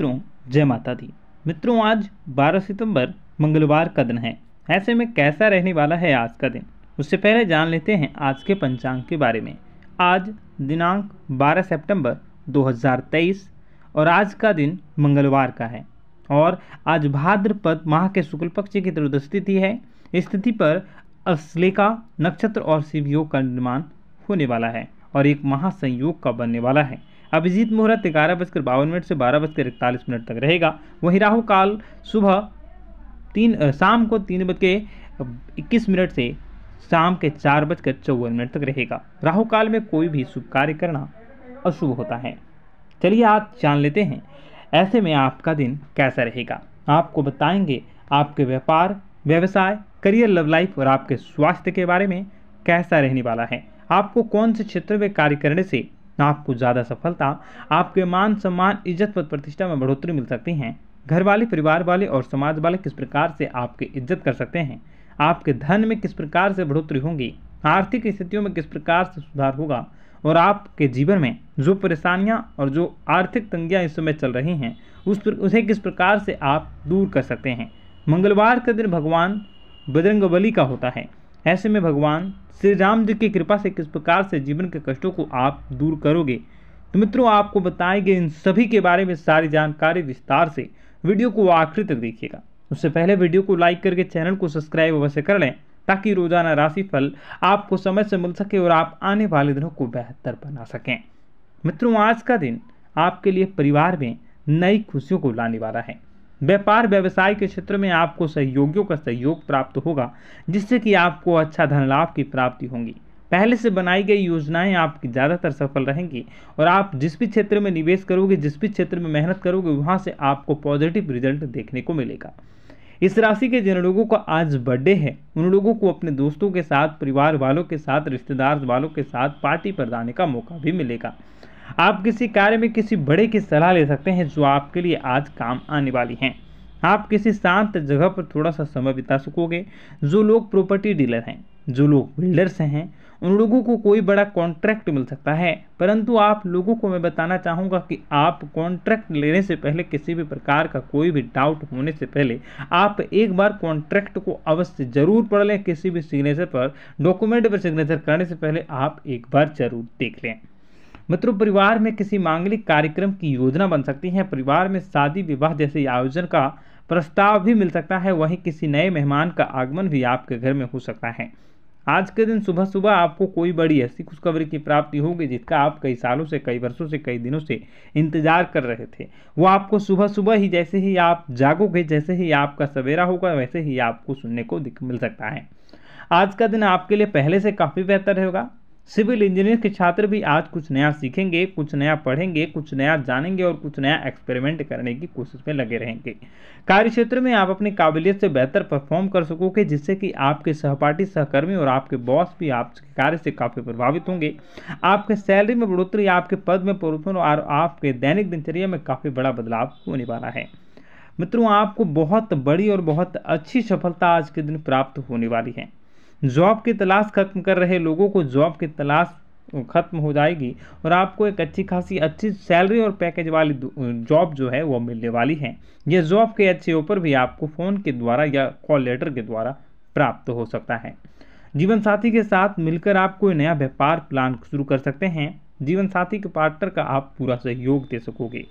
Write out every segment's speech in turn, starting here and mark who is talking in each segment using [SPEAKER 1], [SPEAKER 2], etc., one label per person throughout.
[SPEAKER 1] मित्रों जय माता दी मित्रों आज 12 सितंबर मंगलवार का दिन है ऐसे में कैसा रहने वाला है आज का दिन उससे पहले जान लेते हैं आज के पंचांग के बारे में आज दिनांक 12 सितंबर 2023 और आज का दिन मंगलवार का है और आज भाद्रपद माह के शुक्ल पक्ष की त्रयोदश तिथि है इस तिथि पर अश्लेखा नक्षत्र और शिव योग का निर्माण होने वाला है और एक महासंयोग का बनने वाला है अभिजीत मुहूर्त ग्यारह बजकर बावन मिनट से बारह बजकर इकतालीस मिनट तक रहेगा वहीं राहु काल सुबह तीन शाम को तीन बज के इक्कीस मिनट से शाम के चार बजकर चौवन मिनट तक रहेगा राहु काल में कोई भी शुभ कार्य करना अशुभ होता है चलिए आज जान लेते हैं ऐसे में आपका दिन कैसा रहेगा आपको बताएंगे आपके व्यापार व्यवसाय करियर लव लाइफ और आपके स्वास्थ्य के बारे में कैसा रहने वाला है आपको कौन से क्षेत्र में कार्य करने से आपको ज़्यादा सफलता आपके मान सम्मान इज्जत व प्रतिष्ठा में बढ़ोतरी मिल सकती हैं घर वाले परिवार वाले और समाज वाले किस प्रकार से आपकी इज्जत कर सकते हैं आपके धन में किस प्रकार से बढ़ोतरी होगी आर्थिक स्थितियों में किस प्रकार से सुधार होगा और आपके जीवन में जो परेशानियां और जो आर्थिक तंगियां इस समय चल रही हैं उस पर उसे किस प्रकार से आप दूर कर सकते हैं मंगलवार का दिन भगवान बजरंग का होता है ऐसे में भगवान श्री राम जी की कृपा से किस प्रकार से जीवन के कष्टों को आप दूर करोगे तो मित्रों आपको बताएंगे इन सभी के बारे में सारी जानकारी विस्तार से वीडियो को आखिरी तक देखिएगा उससे पहले वीडियो को लाइक करके चैनल को सब्सक्राइब अवश्य कर लें ताकि रोजाना राशिफल आपको समय से मिल सके और आप आने वाले दिनों को बेहतर बना सकें मित्रों आज का दिन आपके लिए परिवार में नई खुशियों को लाने वाला है व्यापार व्यवसाय के क्षेत्र में आपको सहयोगियों का सहयोग प्राप्त होगा जिससे कि आपको अच्छा धन लाभ की प्राप्ति होगी पहले से बनाई गई योजनाएं आपकी ज़्यादातर सफल रहेंगी और आप जिस भी क्षेत्र में निवेश करोगे जिस भी क्षेत्र में मेहनत करोगे वहाँ से आपको पॉजिटिव रिजल्ट देखने को मिलेगा इस राशि के जिन लोगों का आज बर्थडे है उन लोगों को अपने दोस्तों के साथ परिवार वालों के साथ रिश्तेदार वालों के साथ पार्टी पर जाने का मौका भी मिलेगा आप किसी कार्य में किसी बड़े की सलाह ले सकते हैं जो आपके लिए आज काम आने वाली हैं आप किसी शांत जगह पर थोड़ा सा समय बिता सकोगे जो लोग प्रॉपर्टी डीलर हैं जो लोग बिल्डर्स हैं उन लोगों को कोई बड़ा कॉन्ट्रैक्ट मिल सकता है परंतु आप लोगों को मैं बताना चाहूँगा कि आप कॉन्ट्रैक्ट लेने से पहले किसी भी प्रकार का कोई भी डाउट होने से पहले आप एक बार कॉन्ट्रैक्ट को अवश्य ज़रूर पढ़ लें किसी भी सिग्नेचर पर डॉक्यूमेंट पर सिग्नेचर करने से पहले आप एक बार ज़रूर देख लें मित्रों परिवार में किसी मांगलिक कार्यक्रम की योजना बन सकती है परिवार में शादी विवाह जैसे आयोजन का प्रस्ताव भी मिल सकता है वहीं किसी नए मेहमान का आगमन भी आपके घर में हो सकता है आज के दिन सुबह सुबह आपको कोई बड़ी ऐसी खुशखबरी की प्राप्ति होगी जिसका आप कई सालों से कई वर्षों से कई दिनों से इंतजार कर रहे थे वो आपको सुबह सुबह ही जैसे ही आप जागोगे जैसे ही आपका सवेरा होगा वैसे ही आपको सुनने को मिल सकता है आज का दिन आपके लिए पहले से काफ़ी बेहतर होगा सिविल इंजीनियर के छात्र भी आज कुछ नया सीखेंगे कुछ नया पढ़ेंगे कुछ नया जानेंगे और कुछ नया एक्सपेरिमेंट करने की कोशिश में लगे रहेंगे कार्य क्षेत्र में आप अपनी काबिलियत से बेहतर परफॉर्म कर सकोगे जिससे कि आपके सहपाठी सहकर्मी और आपके बॉस भी आपके कार्य से काफ़ी प्रभावित होंगे आपके सैलरी में बढ़ोतरी आपके पद में प्रोत्तर और आपके दैनिक दिनचर्या में काफ़ी बड़ा बदलाव होने वाला है मित्रों आपको बहुत बड़ी और बहुत अच्छी सफलता आज के दिन प्राप्त होने वाली है जॉब की तलाश खत्म कर रहे लोगों को जॉब की तलाश ख़त्म हो जाएगी और आपको एक अच्छी खासी अच्छी सैलरी और पैकेज वाली जॉब जो है वो मिलने वाली है यह जॉब के अच्छे ऊपर भी आपको फ़ोन के द्वारा या कॉल लेटर के द्वारा प्राप्त हो सकता है जीवन साथी के साथ मिलकर आप कोई नया व्यापार प्लान शुरू कर सकते हैं जीवन साथी के पार्टनर का आप पूरा सहयोग दे सकोगे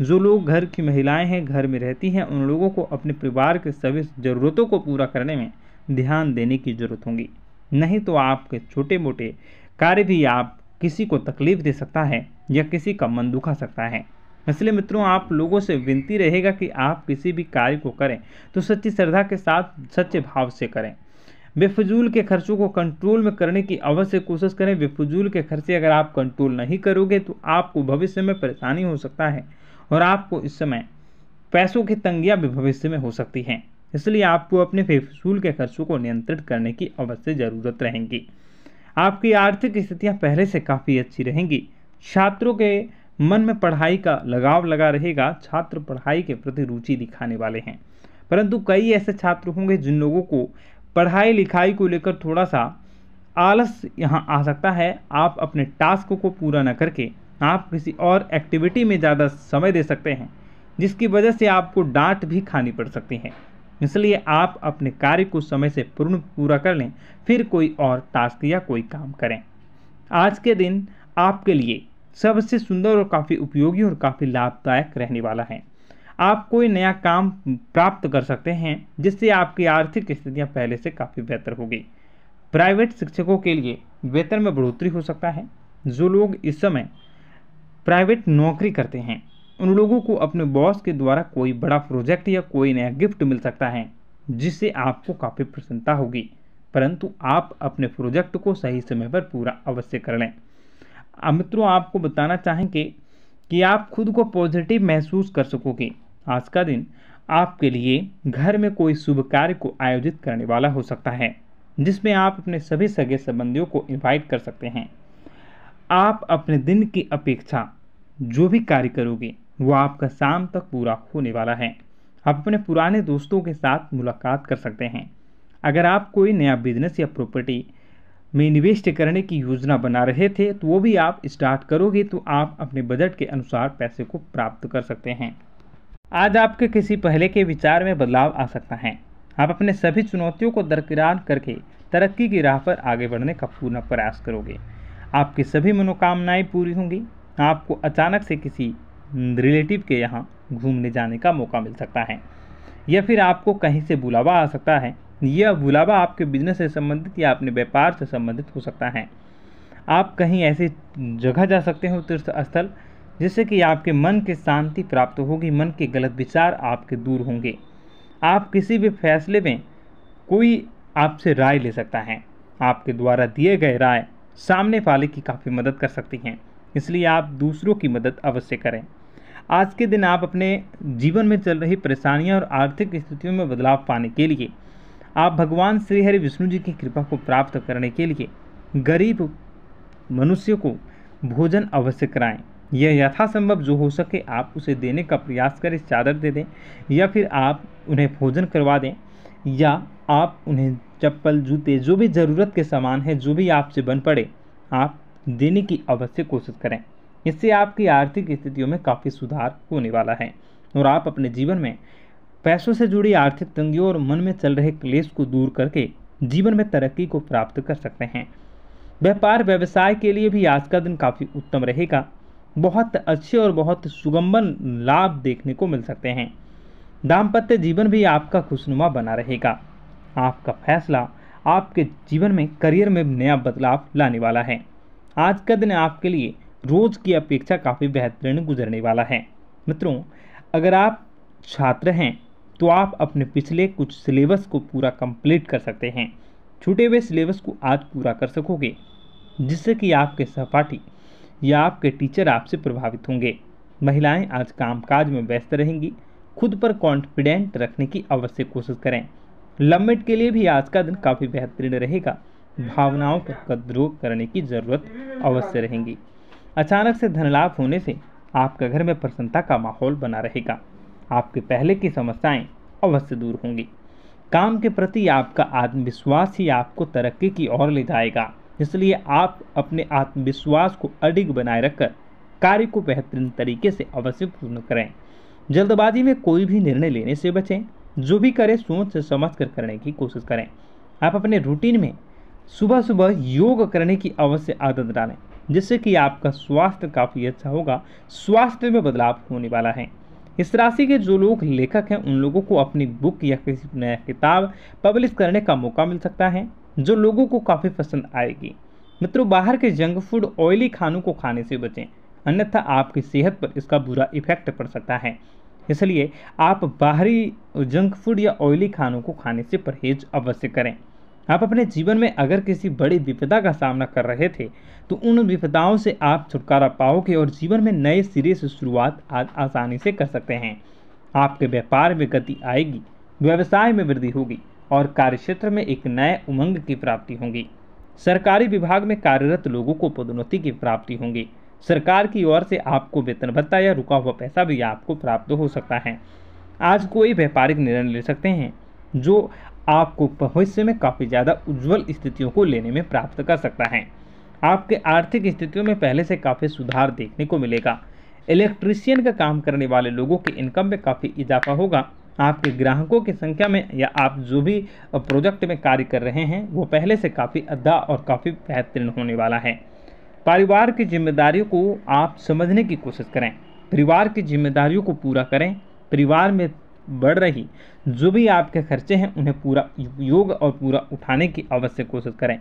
[SPEAKER 1] जो लोग घर की महिलाएं हैं घर में रहती हैं उन लोगों को अपने परिवार के सभी ज़रूरतों को पूरा करने में ध्यान देने की ज़रूरत होगी नहीं तो आपके छोटे मोटे कार्य भी आप किसी को तकलीफ दे सकता है या किसी का मन दुखा सकता है इसलिए मित्रों आप लोगों से विनती रहेगा कि आप किसी भी कार्य को करें तो सच्ची श्रद्धा के साथ सच्चे भाव से करें बेफजूल के खर्चों को कंट्रोल में करने की अवश्य कोशिश करें बेफजूल के खर्चे अगर आप कंट्रोल नहीं करोगे तो आपको भविष्य में परेशानी हो सकता है और आपको इस समय पैसों की तंगियाँ भी भविष्य में हो सकती हैं इसलिए आपको अपने फिसूल के खर्चों को नियंत्रित करने की अवश्य ज़रूरत रहेगी आपकी आर्थिक स्थितियाँ पहले से काफ़ी अच्छी रहेंगी छात्रों के मन में पढ़ाई का लगाव लगा रहेगा छात्र पढ़ाई के प्रति रुचि दिखाने वाले हैं परंतु कई ऐसे छात्र होंगे जिन लोगों को पढ़ाई लिखाई को लेकर थोड़ा सा आलस यहाँ आ सकता है आप अपने टास्क को पूरा न करके आप किसी और एक्टिविटी में ज़्यादा समय दे सकते हैं जिसकी वजह से आपको डांट भी खानी पड़ सकती है इसलिए आप अपने कार्य को समय से पूर्ण पूरा कर लें फिर कोई और टास्क या कोई काम करें आज के दिन आपके लिए सबसे सुंदर और काफ़ी उपयोगी और काफ़ी लाभदायक रहने वाला है आप कोई नया काम प्राप्त कर सकते हैं जिससे आपकी आर्थिक स्थितियां पहले से काफ़ी बेहतर होगी प्राइवेट शिक्षकों के लिए वेतन में बढ़ोतरी हो सकता है जो लोग इस समय प्राइवेट नौकरी करते हैं उन लोगों को अपने बॉस के द्वारा कोई बड़ा प्रोजेक्ट या कोई नया गिफ्ट मिल सकता है जिससे आपको काफ़ी प्रसन्नता होगी परंतु आप अपने प्रोजेक्ट को सही समय पर पूरा अवश्य कर लें मित्रों आपको बताना चाहेंगे कि आप खुद को पॉजिटिव महसूस कर सकोगे आज का दिन आपके लिए घर में कोई शुभ कार्य को आयोजित करने वाला हो सकता है जिसमें आप अपने सभी सगे संबंधियों को इनवाइट कर सकते हैं आप अपने दिन की अपेक्षा जो भी कार्य करोगे वो आपका शाम तक पूरा होने वाला है आप अपने पुराने दोस्तों के साथ मुलाकात कर सकते हैं अगर आप कोई नया बिजनेस या प्रॉपर्टी में इन्वेस्ट करने की योजना बना रहे थे तो वो भी आप स्टार्ट करोगे तो आप अपने बजट के अनुसार पैसे को प्राप्त कर सकते हैं आज आपके किसी पहले के विचार में बदलाव आ सकता है आप अपने सभी चुनौतियों को दरकिनार करके तरक्की की राह पर आगे बढ़ने का पूर्ण प्रयास करोगे आपकी सभी मनोकामनाएं पूरी होंगी आपको अचानक से किसी रिलेटिव के यहाँ घूमने जाने का मौका मिल सकता है या फिर आपको कहीं से बुलावा आ सकता है यह बुलावा आपके बिजनेस से संबंधित या अपने व्यापार से संबंधित हो सकता है आप कहीं ऐसी जगह जा सकते हो तीर्थ स्थल जिससे कि आपके मन की शांति प्राप्त होगी मन के गलत विचार आपके दूर होंगे आप किसी भी फैसले में कोई आपसे राय ले सकता है आपके द्वारा दिए गए राय सामने वाले की काफ़ी मदद कर सकती हैं इसलिए आप दूसरों की मदद अवश्य करें आज के दिन आप अपने जीवन में चल रही परेशानियाँ और आर्थिक स्थितियों में बदलाव पाने के लिए आप भगवान श्री हरि विष्णु जी की कृपा को प्राप्त करने के लिए गरीब मनुष्य को भोजन अवश्य कराएं यह यथासंभव जो हो सके आप उसे देने का प्रयास करें चादर दे दें या फिर आप उन्हें भोजन करवा दें या आप उन्हें चप्पल जूते जो भी ज़रूरत के सामान है जो भी आपसे बन पड़े आप देने की अवश्य कोशिश करें इससे आपकी आर्थिक स्थितियों में काफ़ी सुधार होने वाला है और आप अपने जीवन में पैसों से जुड़ी आर्थिक तंगियों और मन में चल रहे क्लेश को दूर करके जीवन में तरक्की को प्राप्त कर सकते हैं व्यापार व्यवसाय के लिए भी आज का दिन काफ़ी उत्तम रहेगा बहुत अच्छे और बहुत सुगम्बन लाभ देखने को मिल सकते हैं दाम्पत्य जीवन भी आपका खुशनुमा बना रहेगा आपका फैसला आपके जीवन में करियर में नया बदलाव लाने वाला है आज का दिन आपके लिए रोज़ की अपेक्षा काफ़ी बेहतरीन गुजरने वाला है मित्रों अगर आप छात्र हैं तो आप अपने पिछले कुछ सिलेबस को पूरा कंप्लीट कर सकते हैं छूटे हुए सिलेबस को आज पूरा कर सकोगे जिससे कि आपके सहपाठी या आपके टीचर आपसे प्रभावित होंगे महिलाएं आज कामकाज में व्यस्त रहेंगी खुद पर कॉन्फिडेंट रखने की अवश्य कोशिश करें लम्बेट के लिए भी आज का दिन काफ़ी बेहतरीन रहेगा भावनाओं का कद्रोह करने की ज़रूरत अवश्य रहेगी अचानक से धन लाभ होने से आपके घर में प्रसन्नता का माहौल बना रहेगा आपके पहले की समस्याएं अवश्य दूर होंगी काम के प्रति आपका आत्मविश्वास ही आपको तरक्की की ओर ले जाएगा इसलिए आप अपने आत्मविश्वास को अडिग बनाए रखकर कार्य को बेहतरीन तरीके से अवश्य पूर्ण करें जल्दबाजी में कोई भी निर्णय लेने से बचें जो भी करें सोच से समझ कर करने की कोशिश करें आप अपने रूटीन में सुबह सुबह योग करने की अवश्य आदत डालें जिससे कि आपका स्वास्थ्य काफ़ी अच्छा होगा स्वास्थ्य में बदलाव होने वाला है इस राशि के जो लोग लेखक हैं उन लोगों को अपनी बुक या किसी नया किताब पब्लिश करने का मौका मिल सकता है जो लोगों को काफ़ी पसंद आएगी मित्रों बाहर के जंक फूड ऑयली खानों को खाने से बचें अन्यथा आपकी सेहत पर इसका बुरा इफेक्ट पड़ सकता है इसलिए आप बाहरी जंक फूड या ऑयली खानों को खाने से परहेज अवश्य करें आप अपने जीवन में अगर किसी बड़ी विपदा का सामना कर रहे थे तो उन विपदाओं से आप छुटकारा पाओगे और जीवन में नए सिरे से शुरुआत आज आसानी से कर सकते हैं आपके व्यापार में गति आएगी व्यवसाय में वृद्धि होगी और कार्यक्षेत्र में एक नए उमंग की प्राप्ति होगी सरकारी विभाग में कार्यरत लोगों को पदोन्नति की प्राप्ति होगी सरकार की ओर से आपको वेतन भत्ता या रुका हुआ पैसा भी आपको प्राप्त हो सकता है आज कोई व्यापारिक निर्णय ले सकते हैं जो आपको भविष्य में काफ़ी ज़्यादा उज्जवल स्थितियों को लेने में प्राप्त कर सकता है आपके आर्थिक स्थितियों में पहले से काफ़ी सुधार देखने को मिलेगा इलेक्ट्रीशियन का काम करने वाले लोगों के इनकम में काफ़ी इजाफा होगा आपके ग्राहकों की संख्या में या आप जो भी प्रोजेक्ट में कार्य कर रहे हैं वो पहले से काफ़ी अद्धा और काफ़ी बेहतरीन होने वाला है परिवार की जिम्मेदारियों को आप समझने की कोशिश करें परिवार की जिम्मेदारियों को पूरा करें परिवार में बढ़ रही जो भी आपके खर्चे हैं उन्हें पूरा योग और पूरा उठाने की अवश्य कोशिश करें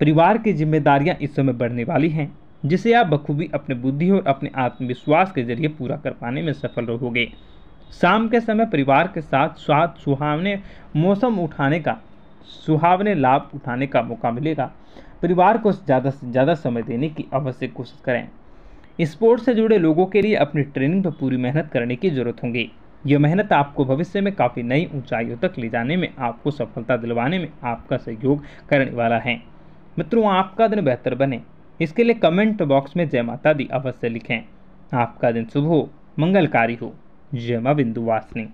[SPEAKER 1] परिवार की जिम्मेदारियां इस समय बढ़ने वाली हैं जिसे आप बखूबी अपने बुद्धि और अपने आत्मविश्वास के जरिए पूरा कर पाने में सफल रहोगे शाम के समय परिवार के साथ स्वाद सुहावने मौसम उठाने का सुहावने लाभ उठाने का मौका मिलेगा परिवार को ज़्यादा से ज़्यादा समय देने की अवश्य कोशिश करें स्पोर्ट्स से जुड़े लोगों के लिए अपनी ट्रेनिंग पर पूरी मेहनत करने की जरूरत होगी ये मेहनत आपको भविष्य में काफ़ी नई ऊंचाइयों तक ले जाने में आपको सफलता दिलवाने में आपका सहयोग करने वाला है मित्रों आपका दिन बेहतर बने इसके लिए कमेंट बॉक्स में जय माता दी अवश्य लिखें आपका दिन शुभ हो मंगलकारी हो जय माँ बिंदु वासनी